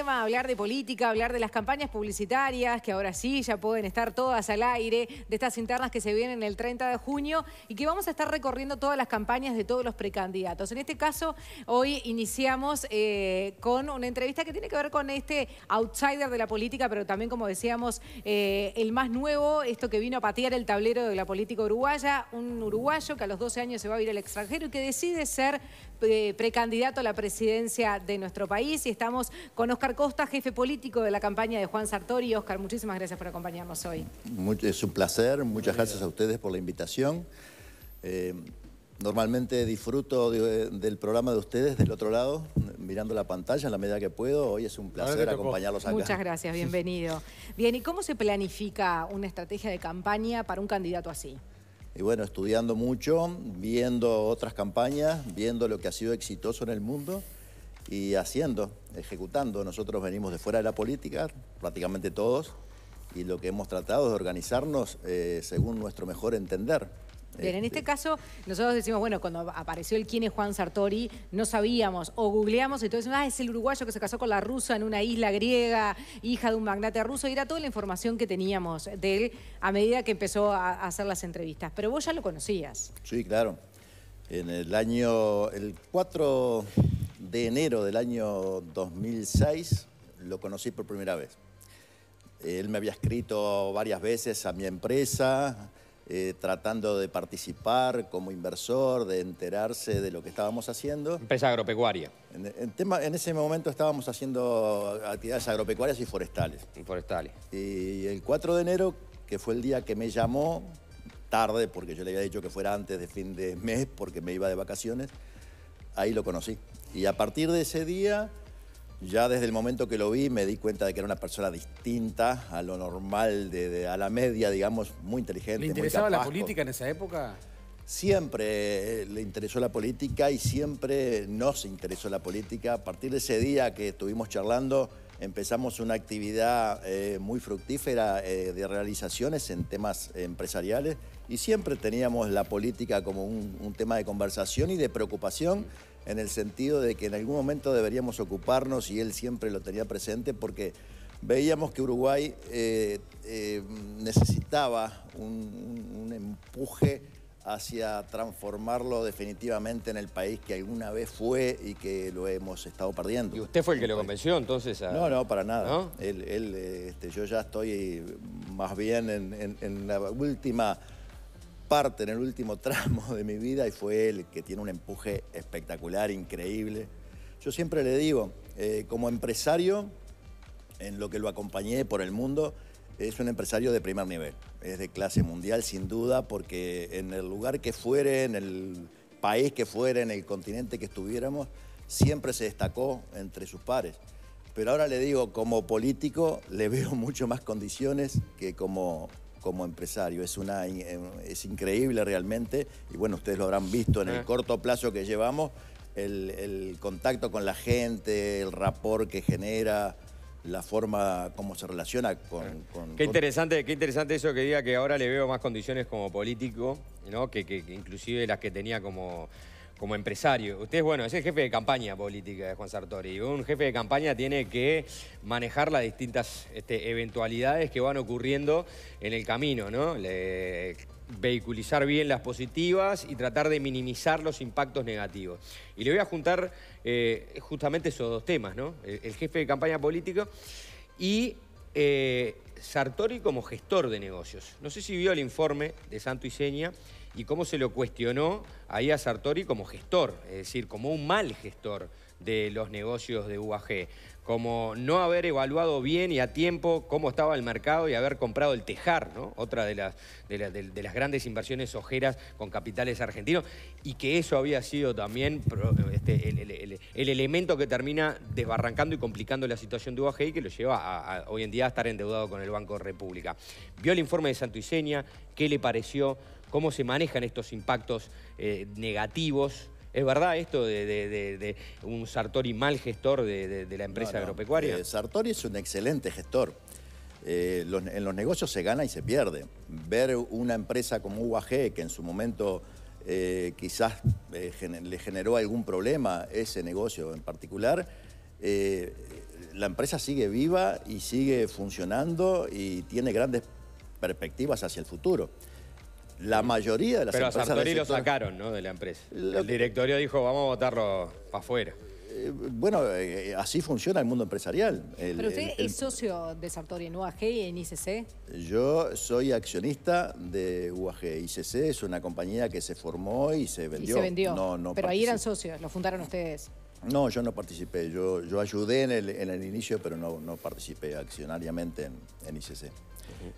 hablar de política, hablar de las campañas publicitarias, que ahora sí ya pueden estar todas al aire, de estas internas que se vienen el 30 de junio y que vamos a estar recorriendo todas las campañas de todos los precandidatos. En este caso, hoy iniciamos eh, con una entrevista que tiene que ver con este outsider de la política, pero también, como decíamos, eh, el más nuevo, esto que vino a patear el tablero de la política uruguaya, un uruguayo que a los 12 años se va a ir al extranjero y que decide ser precandidato a la presidencia de nuestro país. Y estamos con Oscar Costa, jefe político de la campaña de Juan Sartori. Oscar, muchísimas gracias por acompañarnos hoy. es un placer, muchas gracias a ustedes por la invitación. Eh, normalmente disfruto del programa de ustedes del otro lado, mirando la pantalla en la medida que puedo. Hoy es un placer acompañarlos acá. Muchas gracias, bienvenido. Bien, ¿y cómo se planifica una estrategia de campaña para un candidato así? y bueno, estudiando mucho, viendo otras campañas, viendo lo que ha sido exitoso en el mundo y haciendo, ejecutando. Nosotros venimos de fuera de la política, prácticamente todos, y lo que hemos tratado es de organizarnos eh, según nuestro mejor entender. Bien, en este, este caso, nosotros decimos, bueno, cuando apareció el quién es Juan Sartori, no sabíamos, o googleamos, y entonces, ah, es el uruguayo que se casó con la rusa en una isla griega, hija de un magnate ruso, y era toda la información que teníamos de él a medida que empezó a hacer las entrevistas. Pero vos ya lo conocías. Sí, claro. En el año, el 4 de enero del año 2006, lo conocí por primera vez. Él me había escrito varias veces a mi empresa, eh, tratando de participar como inversor, de enterarse de lo que estábamos haciendo. Empresa agropecuaria. En, tema, en ese momento estábamos haciendo actividades agropecuarias y forestales. Y forestales. Y el 4 de enero, que fue el día que me llamó, tarde, porque yo le había dicho que fuera antes de fin de mes, porque me iba de vacaciones, ahí lo conocí. Y a partir de ese día ya desde el momento que lo vi me di cuenta de que era una persona distinta a lo normal, de, a la media, digamos, muy inteligente. ¿Le interesaba la política en esa época? Siempre eh, le interesó la política y siempre nos interesó la política. A partir de ese día que estuvimos charlando, empezamos una actividad eh, muy fructífera eh, de realizaciones en temas empresariales y siempre teníamos la política como un tema de conversación y de preocupación en el sentido de que en algún momento deberíamos ocuparnos y él siempre lo tenía presente porque veíamos que Uruguay eh, eh, necesitaba un, empuje hacia transformarlo definitivamente en el país que alguna vez fue y que lo hemos estado perdiendo. ¿Y usted fue el que lo convenció entonces? No, no, para nada. Él, este, yo ya estoy más bien en la última parte en el último tramo de mi vida y fue el que tiene un empuje espectacular, increíble. Yo siempre le digo, eh, como empresario, en lo que lo acompañé por el mundo, es un empresario de primer nivel, es de clase mundial sin duda, porque en el lugar que fuere, en el país que fuera, en el continente que estuviéramos, siempre se destacó entre sus pares. Pero ahora le digo, como político, le veo mucho más condiciones que como como empresario. Es, una, eh, es increíble realmente y bueno, ustedes lo habrán visto en el ah. corto plazo que llevamos, el, contacto con la gente, el rapor que genera la forma como se relaciona con... Ah. qué, interesante, qué interesante eso que diga que ahora le veo más condiciones como político, ¿no? que inclusive las que tenía como como empresario. Usted, bueno, es el jefe de campaña política de Juan Sartori. Un jefe de campaña tiene que manejar las distintas este, eventualidades que van ocurriendo en el camino, ¿no? vehiculizar bien las positivas y tratar de minimizar los impactos negativos. Y le voy a juntar eh, justamente esos dos temas, ¿no? El, jefe de campaña política y eh, Sartori como gestor de negocios. No sé si vio el informe de Santo Iseña y cómo se lo cuestionó ahí a Sartori como gestor, es decir, como un mal gestor de los negocios de UAG, como no haber evaluado bien y a tiempo cómo estaba el mercado y haber comprado el tejar, ¿no? otra de las, grandes inversiones ojeras con capitales argentinos, y que eso había sido también este, el, elemento que termina desbarrancando y complicando la situación de UAG y que lo lleva a, hoy en día a estar endeudado con el Banco de República. Vio el informe de Santuiseña, qué le pareció, cómo se manejan estos impactos eh, negativos. ¿Es verdad esto de, un Sartori mal gestor de, la empresa agropecuaria? Eh, Sartori es un excelente gestor. Eh, en los negocios se gana y se pierde. Ver una empresa como UAG, que en su momento quizás le generó algún problema ese negocio en particular, la empresa sigue viva y sigue funcionando y tiene grandes perspectivas hacia el futuro la mayoría de las empresas... Pero a Sartori lo sacaron, ¿no? De la empresa. El directorio dijo, vamos a votarlo para afuera. Eh, bueno, eh, así funciona el mundo empresarial. ¿Pero usted es socio de Sartori en UAG y en ICC? Yo soy accionista de UAG. ICC es una compañía que se formó y se vendió. se vendió. No, Pero ahí eran socios, lo fundaron ustedes. No, yo no participé. Yo, ayudé en el, inicio, pero no, participé accionariamente en, ICC.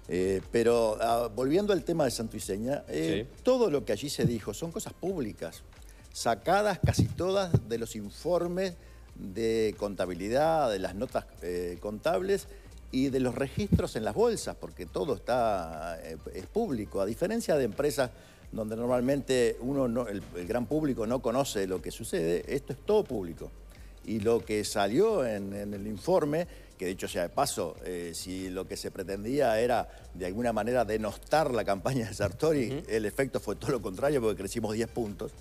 Eh, pero ah, volviendo al tema de Santuiseña, eh, todo lo que allí se dijo son cosas públicas, sacadas casi todas de los informes de contabilidad, de las notas eh, contables y de los registros en las bolsas, porque todo está, es público, a diferencia de empresas donde normalmente uno el, gran público no conoce lo que sucede, esto es todo público. Y lo que salió en, el informe, que de dicho sea de paso, eh, si lo que se pretendía era de alguna manera denostar la campaña de Sartori, el efecto fue todo lo contrario porque crecimos 10 puntos.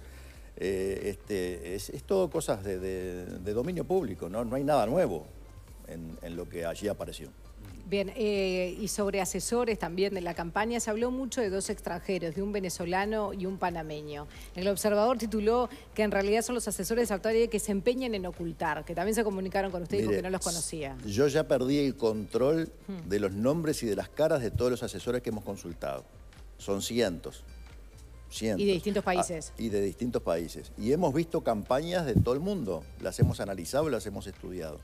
Eh, este, es, todo cosas de, de dominio público, ¿no? no hay nada nuevo en, lo que allí apareció. Bien, eh, y sobre asesores también de la campaña, se habló mucho de dos extranjeros, de un venezolano y un panameño. El observador tituló que en realidad son los asesores de que se empeñan en ocultar, que también se comunicaron con usted y que no los conocía. Yo ya perdí el control hmm. de los nombres y de las caras de todos los asesores que hemos consultado. Son cientos. Cientos. Y de distintos países. Ah, y de distintos países. Y hemos visto campañas de todo el mundo. Las hemos analizado, las hemos estudiado.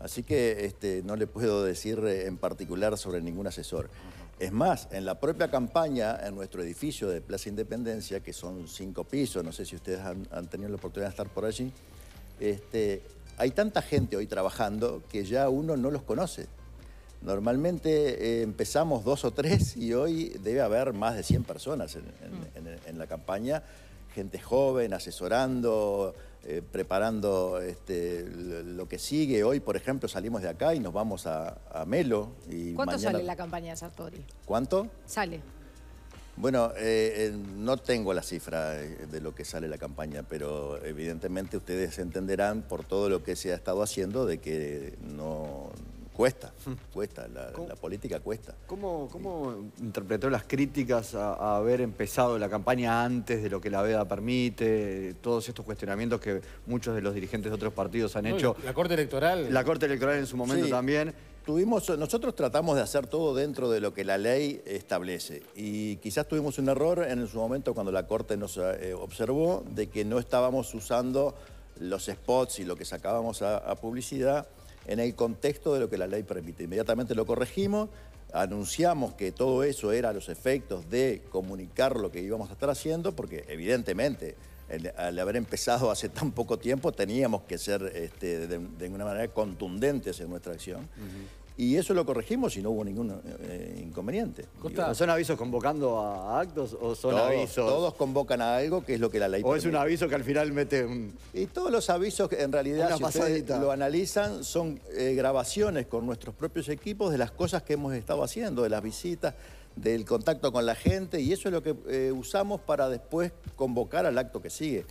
Así que este, no le puedo decir eh, en particular sobre ningún asesor. Es más, en la propia campaña, en nuestro edificio de Plaza Independencia, que son cinco pisos, no sé si ustedes han, tenido la oportunidad de estar por allí, este, hay tanta gente hoy trabajando que ya uno no los conoce. Normalmente eh, empezamos dos o tres y hoy debe haber más de 100 personas mm. en la campaña gente joven, asesorando, eh, preparando este, lo que sigue. Hoy, por ejemplo, salimos de acá y nos vamos a, Melo. Y ¿Cuánto sale la campaña de Sartori? ¿Cuánto? Sale. Bueno, eh, eh, no tengo la cifra de lo que sale la campaña, pero evidentemente ustedes entenderán por todo lo que se ha estado haciendo de que no, Cuesta, hmm. cuesta, la, política cuesta. ¿Cómo, cómo interpretó las críticas a, haber empezado la campaña antes de lo que la veda permite? Todos estos cuestionamientos que muchos de los dirigentes de otros partidos han hecho. La Corte Electoral. La Corte Electoral en su momento también. Tuvimos, nosotros tratamos de hacer todo dentro de lo que la ley establece y quizás tuvimos un error en su momento cuando la Corte nos eh, observó de que no estábamos usando los spots y lo que sacábamos a publicidad en el contexto de lo que la ley permite. Inmediatamente lo corregimos, anunciamos que todo eso era los efectos de comunicar lo que íbamos a estar haciendo, porque evidentemente al haber empezado hace tan poco tiempo teníamos que ser este, de, una manera contundentes en nuestra acción. Y eso lo corregimos y no hubo ningún eh, inconveniente. ¿Son avisos convocando a actos o son avisos? Todos convocan a algo que es lo que la ley O es un aviso que al final mete un... Y todos los avisos que en realidad, si lo analizan, son eh, grabaciones con nuestros propios equipos de las cosas que hemos estado haciendo, de las visitas, del contacto con la gente y eso es lo que eh, usamos para después convocar al acto que sigue.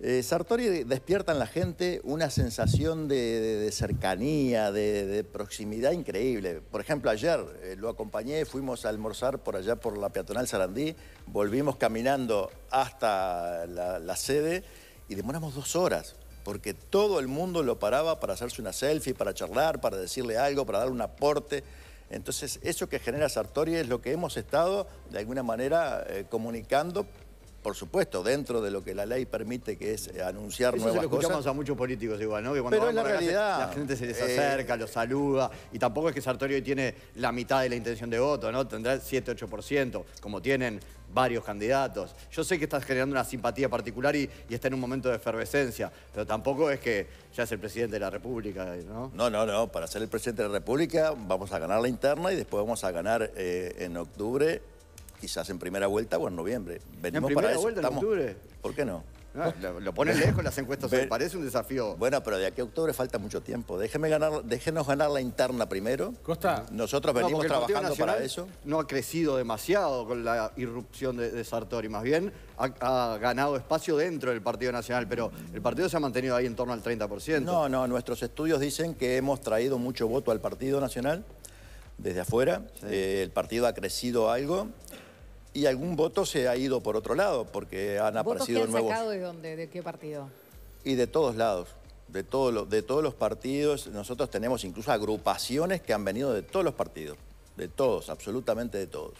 Eh, Sartori despierta en la gente una sensación de, cercanía, de, proximidad increíble. Por ejemplo, ayer eh, lo acompañé, fuimos a almorzar por allá por la peatonal Sarandí, volvimos caminando hasta la, sede y demoramos dos horas porque todo el mundo lo paraba para hacerse una selfie, para charlar, para decirle algo, para dar un aporte. Entonces, eso que genera Sartori es lo que hemos estado, de alguna manera, eh, comunicando por supuesto, dentro de lo que la ley permite, que es eh, anunciar Eso nuevas lo escuchamos a muchos políticos igual, ¿no? Que cuando Pero es la realidad. La gente se les eh, acerca, los saluda, y tampoco es que Sartorio tiene la mitad de la intención de voto, ¿no? Tendrá el 7, 8%, como tienen varios candidatos. Yo sé que estás generando una simpatía particular y, está en un momento de efervescencia, pero tampoco es que ya es el presidente de la República, ¿no? No, no, no. Para ser el presidente de la República vamos a ganar la interna y después vamos a ganar eh, en octubre quizás en primera vuelta o en noviembre. Venimos en primera para vuelta en octubre. ¿Por qué no? Ah, lo, pones ponen lejos las encuestas, Me parece un desafío. Bueno, pero de aquí a octubre falta mucho tiempo. Déjeme ganar, déjenos ganar la interna primero. Costa. Nosotros venimos trabajando para eso. No ha crecido demasiado con la irrupción de, Sartori, más bien ha, ganado espacio dentro del Partido Nacional, pero el partido se ha mantenido ahí en torno al 30%. No, no, nuestros estudios dicen que hemos traído mucho voto al Partido Nacional desde afuera. Eh, el partido ha crecido algo y algún voto se ha ido por otro lado, porque han aparecido que han nuevos... de dónde? ¿De qué partido? Y de todos lados. De, todos los partidos, nosotros tenemos incluso agrupaciones que han venido de todos los partidos, de todos, absolutamente de todos.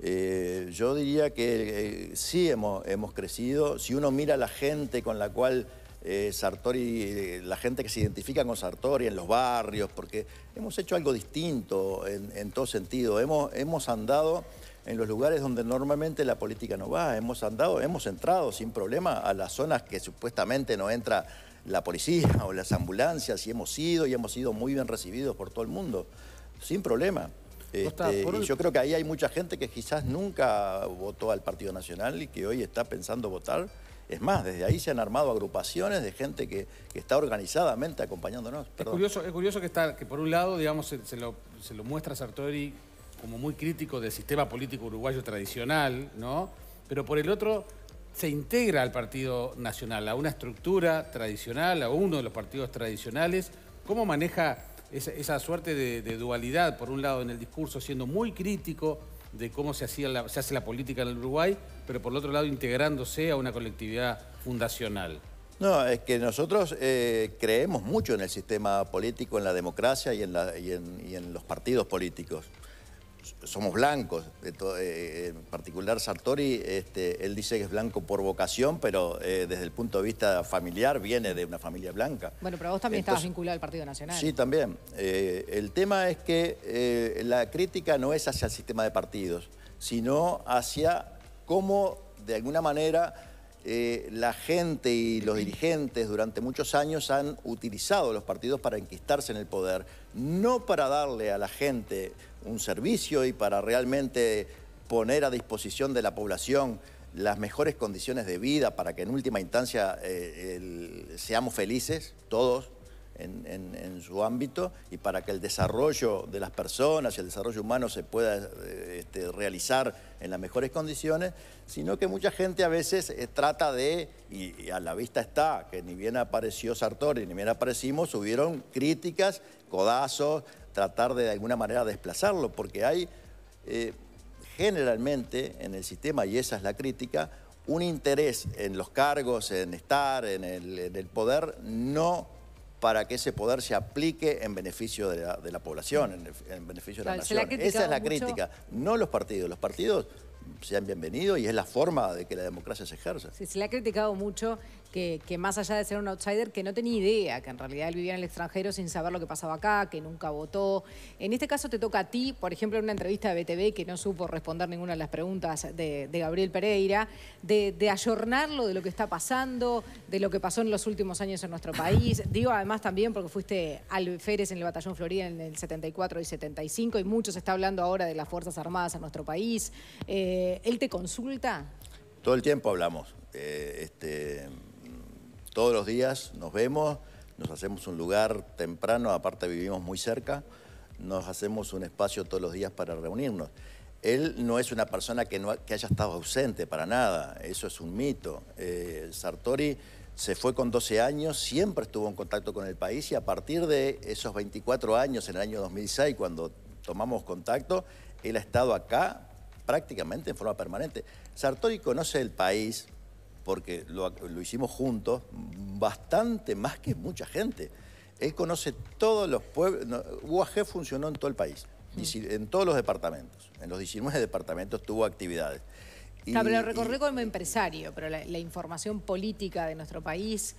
Eh, yo diría que eh, sí hemos, crecido. Si uno mira la gente con la cual eh, Sartori, la gente que se identifica con Sartori en los barrios, porque hemos hecho algo distinto en, todo sentido. hemos andado en los lugares donde normalmente la política no va. Hemos andado, hemos entrado sin problema a las zonas que supuestamente no entra la policía o las ambulancias y hemos ido y hemos sido muy bien recibidos por todo el mundo, sin problema. Este, y yo creo que ahí hay mucha gente que quizás nunca votó al Partido Nacional y que hoy está pensando votar. Es más, desde ahí se han armado agrupaciones de gente que, está organizadamente acompañándonos. Es curioso, que, por un lado, digamos, se lo muestra Sartori como muy crítico del sistema político uruguayo tradicional, ¿no? Pero por el otro se integra al Partido Nacional, a una estructura tradicional, a uno de los partidos tradicionales. ¿Cómo maneja esa, suerte de, dualidad, por un lado en el discurso, siendo muy crítico de cómo se, hacía hace la política en el Uruguay, pero por el otro lado integrándose a una colectividad fundacional? No, es que nosotros eh, creemos mucho en el sistema político, en la democracia y en, y en los partidos políticos somos blancos. Eh, eh, en particular Sartori, este, él dice que es blanco por vocación, pero eh, desde el punto de vista familiar viene de una familia blanca. Bueno, pero vos también estás vinculado al Partido Nacional. Sí, también. el tema es que la crítica no es hacia el sistema de partidos, sino hacia cómo, de alguna manera, eh, la gente y los dirigentes durante muchos años han utilizado los partidos para enquistarse en el poder, no para darle a la gente un servicio y para realmente poner a disposición de la población las mejores condiciones de vida para que en última instancia eh, seamos felices todos, en, su ámbito y para que el desarrollo de las personas y el desarrollo humano se pueda eh, este, realizar en las mejores condiciones, sino que mucha gente a veces eh, trata de, y, a la vista está, que ni bien apareció Sartori, ni bien aparecimos, hubieron críticas, codazos, tratar de, alguna manera desplazarlo, porque hay eh, generalmente en el sistema, y esa es la crítica, un interés en los cargos, en estar, en en el poder, no para que ese poder se aplique en beneficio de la, población, en, beneficio de la nación. Esa es la crítica, no los partidos. Los partidos sean bienvenidos y es la forma de que la democracia se ejerza. Sí, se le ha criticado mucho que, más allá de ser un outsider, que no tenía idea, que en realidad él vivía en el extranjero sin saber lo que pasaba acá, que nunca votó. En este caso te toca a ti, por ejemplo, en una entrevista de BTV que no supo responder ninguna de las preguntas de, Gabriel Pereira, de, de, ayornarlo de lo que está pasando, de lo que pasó en los últimos años en nuestro país. Digo además también porque fuiste al Férez en el Batallón Florida en el 74 y 75 y mucho se está hablando ahora de las Fuerzas Armadas en nuestro país. Eh, ¿Él te consulta? Todo el tiempo hablamos. Eh, este todos los días nos vemos, nos hacemos un lugar temprano, aparte vivimos muy cerca, nos hacemos un espacio todos los días para reunirnos. Él no es una persona que, haya estado ausente para nada, eso es un mito. Eh, Sartori se fue con 12 años, siempre estuvo en contacto con el país y a partir de esos 24 años, en el año 2006, cuando tomamos contacto, él ha estado acá prácticamente en forma permanente. Sartori conoce el país, porque lo, hicimos juntos, bastante más que mucha gente. Él conoce todos los pueblos. UAG funcionó en todo el país, mm. en todos los departamentos. En los 19 departamentos tuvo actividades. pero lo recorrió como empresario, pero la, la información política de nuestro país,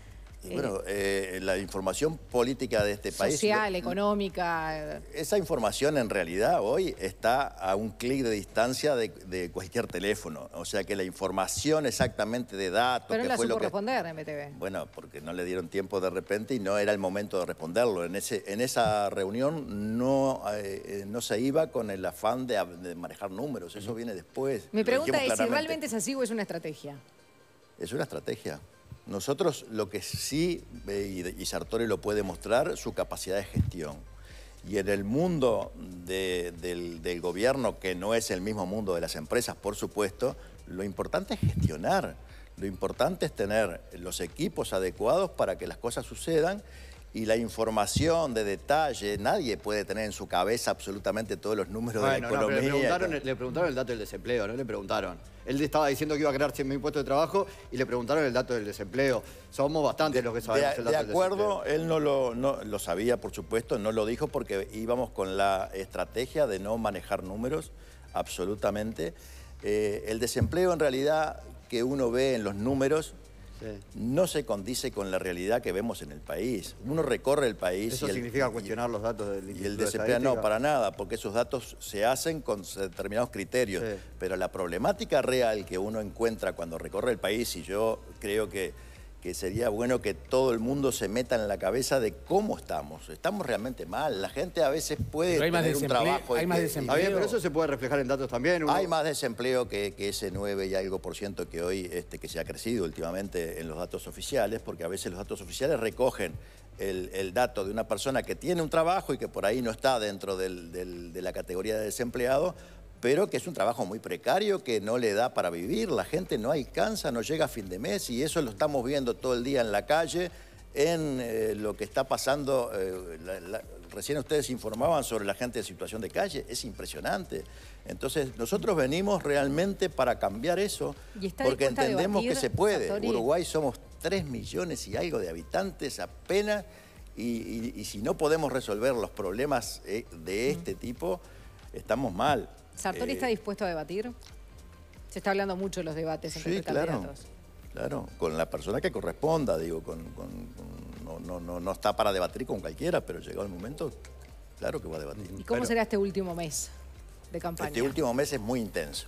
bueno, eh, la información política de este país... Social, económica... Eh. Esa información en realidad hoy está a un clic de distancia de, cualquier teléfono. O sea que la información exactamente de datos... Pero no la responder en MTV. Bueno, porque no le dieron tiempo de repente y no era el momento de responderlo. En, ese, en esa reunión no, eh, no se iba con el afán de, manejar números. Eso viene después. Mi pregunta es si realmente es así o es una estrategia. Es una estrategia. Nosotros lo que sí, eh, y Sartori lo puede mostrar, su capacidad de gestión. Y en el mundo del, gobierno, que no es el mismo mundo de las empresas, por supuesto, lo importante es gestionar. Lo importante es tener los equipos adecuados para que las cosas sucedan y la información de detalle, nadie puede tener en su cabeza absolutamente todos los números de la economía. le, preguntaron, el dato del desempleo, ¿no? Le preguntaron. Él estaba diciendo que iba a crear 100.000 puestos de trabajo y le preguntaron el dato del desempleo. Somos bastantes los que sabemos de, el dato acuerdo, él no lo, no lo sabía, por supuesto, no lo dijo porque íbamos con la estrategia de no manejar números, absolutamente. Eh, el desempleo en realidad que uno ve en los números no se condice con la realidad que vemos en el país. Uno recorre el país... y significa cuestionar los datos del Instituto Y el desempleo no, para nada, porque esos datos se hacen con determinados criterios. Pero la problemática real que uno encuentra cuando recorre el país, y yo creo que que sería bueno que todo el mundo se meta en la cabeza de cómo estamos. Estamos realmente mal. La gente a veces puede tener un trabajo. Hay más desempleo. pero eso se puede reflejar en datos también. Hay más desempleo que, ese 9 y algo por ciento que hoy este, que se ha crecido últimamente en los datos oficiales, porque a veces los datos oficiales recogen el, dato de una persona que tiene un trabajo y que por ahí no está dentro de la categoría de desempleado pero que es un trabajo muy precario, que no le da para vivir, la gente no alcanza, no llega a fin de mes y eso lo estamos viendo todo el día en la calle, en eh, lo que está pasando, eh, recién ustedes informaban sobre la gente de situación de calle, es impresionante. Entonces nosotros venimos realmente para cambiar eso, porque entendemos que se puede. En Uruguay somos 3 millones y algo de habitantes apenas, y si no podemos resolver los problemas eh, de este tipo, estamos mal. ¿Sartori eh, está dispuesto a debatir? Se está hablando mucho de los debates entre sí, claro, Claro, con la persona que corresponda, digo, con, no, no, no, está para debatir con cualquiera, pero llegó el momento, claro que va a debatir. ¿Y cómo será este último mes de campaña? Este último mes es muy intenso.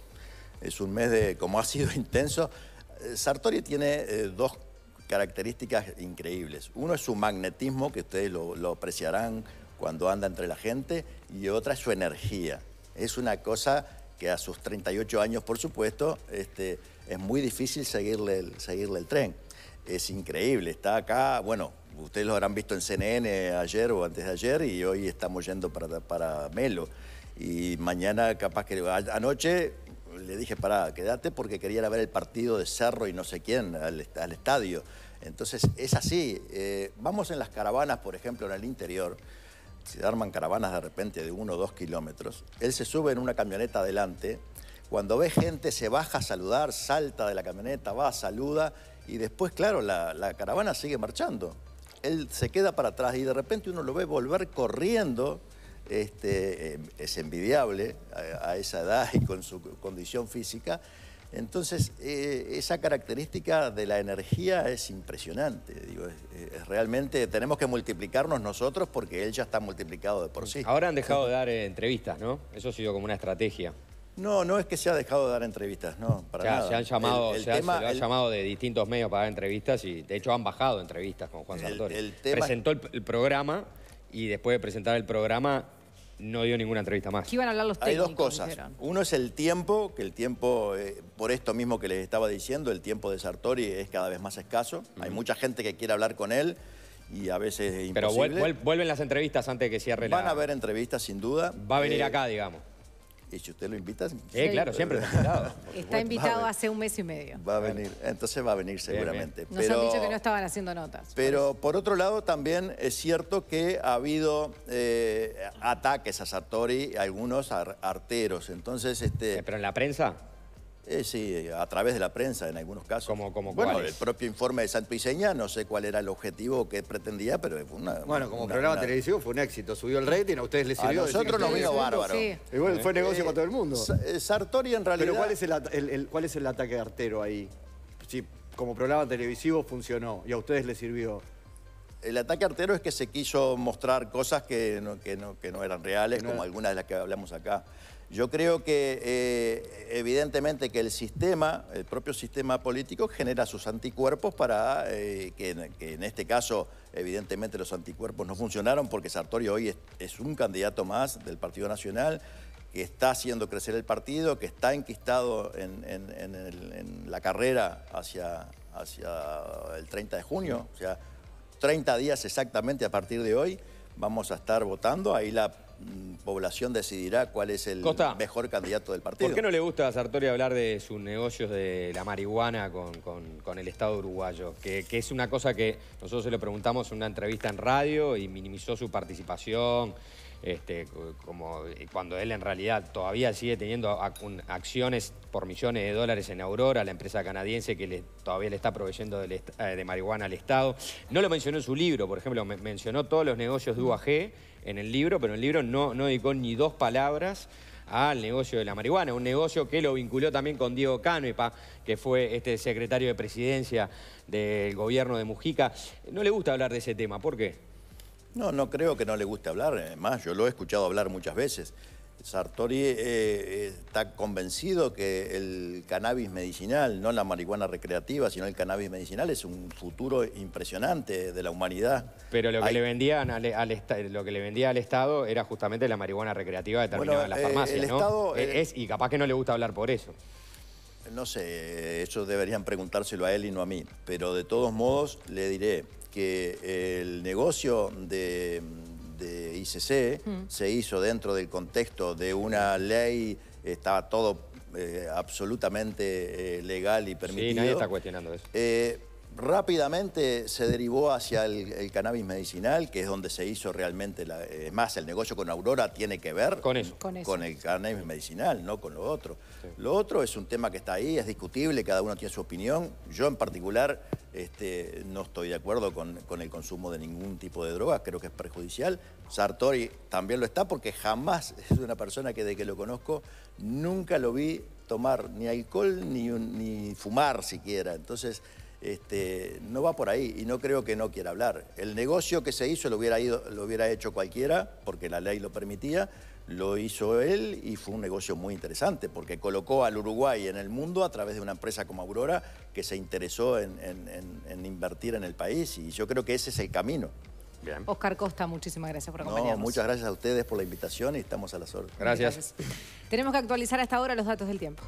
Es un mes de, como ha sido intenso, eh, Sartori tiene eh, dos características increíbles. Uno es su magnetismo, que ustedes lo, lo apreciarán cuando anda entre la gente, y otra es su energía es una cosa que a sus 38 años, por supuesto, este, es muy difícil seguirle el, seguirle el tren. Es increíble, está acá, bueno, ustedes lo habrán visto en CNN ayer o antes de ayer y hoy estamos yendo para, Melo. Y mañana capaz que... Anoche le dije, para quédate porque quería ver el partido de Cerro y no sé quién al, al estadio. Entonces es así. Eh, vamos en las caravanas, por ejemplo, en el interior se arman caravanas de repente de uno o dos kilómetros. Él se sube en una camioneta adelante. Cuando ve gente, se baja a saludar, salta de la camioneta, va, saluda y después, claro, la, caravana sigue marchando. Él se queda para atrás y de repente uno lo ve volver corriendo. Este, em, es envidiable a esa edad y con su condición física entonces, eh, esa característica de la energía es impresionante. Digo, realmente tenemos que multiplicarnos nosotros porque él ya está multiplicado de por sí. Ahora han dejado de dar eh, entrevistas, ¿no? Eso ha sido como una estrategia. No, no es que se ha dejado de dar entrevistas, no, para Se han llamado, se, ha, llamado de distintos medios para dar entrevistas y de hecho han bajado entrevistas con Juan Santori. Presentó el programa y después de presentar el programa no dio ninguna entrevista más. ¿Qué iban a hablar los técnicos? Hay dos cosas. Uno es el tiempo, que el tiempo, eh, por esto mismo que les estaba diciendo, el tiempo de Sartori es cada vez más escaso. Hay mucha gente que quiere hablar con él y a veces es imposible. Pero vuelven las entrevistas antes de que cierre Van la... Van a haber entrevistas, sin duda. Va a venir eh, acá, digamos. Y si usted lo invita... Sí, claro, siempre invitado. Está invitado hace un mes y medio. Va a venir, entonces va a venir seguramente. Nos han dicho que no estaban haciendo notas. Pero por otro lado también es cierto que ha habido eh, ataques a Sartori, algunos arteros. Entonces, este... ¿Pero en la prensa? Eh, sí, a través de la prensa en algunos casos. Como, bueno, el propio informe de Santuiseña, no sé cuál era el objetivo que pretendía, pero fue una... Bueno, como programa televisivo fue un éxito, subió el rating, a ustedes les sirvió... nosotros nos vino bárbaro. Igual fue eh, negocio con para todo el mundo. Eh, Sartori en realidad... Pero ¿cuál es el, ataque Artero ahí? Sí, como programa televisivo funcionó y a ustedes les sirvió el ataque artero es que se quiso mostrar cosas que no, eran reales, como algunas de las que hablamos acá. Yo creo que eh, evidentemente que el sistema, el propio sistema político genera sus anticuerpos para eh, que, en este caso evidentemente los anticuerpos no funcionaron porque Sartorio hoy es, un candidato más del Partido Nacional que está haciendo crecer el partido, que está enquistado en, en, la carrera hacia, hacia el 30 de junio, o sea, 30 días exactamente a partir de hoy vamos a estar votando, ahí la Mm, población decidirá cuál es el mejor candidato del partido. ¿Por qué no le gusta a Sartori hablar de sus negocios de la marihuana con, el Estado uruguayo? Que, que, es una cosa que nosotros se lo preguntamos en una entrevista en radio y minimizó su participación. Este, como eh, cuando él en realidad todavía sigue teniendo acciones por millones de dólares en Aurora, la empresa canadiense que todavía le está proveyendo eh, de, marihuana al Estado. No lo mencionó en su libro, por ejemplo, mencionó todos los negocios de UAG en el libro, pero en el libro no, no dedicó ni dos palabras al negocio de la marihuana, un negocio que lo vinculó también con Diego Canepa, que fue este secretario de presidencia del gobierno de Mujica. No le gusta hablar de ese tema, ¿por qué? No, no creo que no le guste hablar. Además, eh, yo lo he escuchado hablar muchas veces. Sartori eh, eh, está convencido que el cannabis medicinal, no la marihuana recreativa, sino el cannabis medicinal, es un futuro impresionante de la humanidad. Pero lo que, le, vendían al, lo que le vendía al Estado era justamente la marihuana recreativa determinada las farmacias, el ¿no? Estado, e, es, y capaz que no le gusta hablar por eso. No sé, eso deberían preguntárselo a él y no a mí. Pero de todos modos, le diré, que el negocio de, ICC mm. se hizo dentro del contexto de una ley, estaba todo eh, absolutamente eh, legal y permitido. Sí, nadie está cuestionando eso. Eh, rápidamente se derivó hacia el, cannabis medicinal, que es donde se hizo realmente, eh, más, el negocio con Aurora tiene que ver con, eso. con, el cannabis medicinal, no con lo otro. Lo otro es un tema que está ahí, es discutible, cada uno tiene su opinión. Yo en particular este, no estoy de acuerdo con, el consumo de ningún tipo de droga... creo que es perjudicial. Sartori también lo está porque jamás es una persona que de que lo conozco nunca lo vi tomar ni alcohol ni, ni fumar siquiera. Entonces este, no va por ahí y no creo que no quiera hablar. El negocio que se hizo lo hubiera, ido, lo hubiera hecho cualquiera porque la ley lo permitía, lo hizo él y fue un negocio muy interesante porque colocó al Uruguay en el mundo a través de una empresa como Aurora que se interesó en, invertir en el país y yo creo que ese es el camino. Bien. Oscar Costa, muchísimas gracias por acompañarnos. muchas gracias a ustedes por la invitación y estamos a las órdenes. gracias. Tenemos que actualizar hasta ahora los datos del tiempo.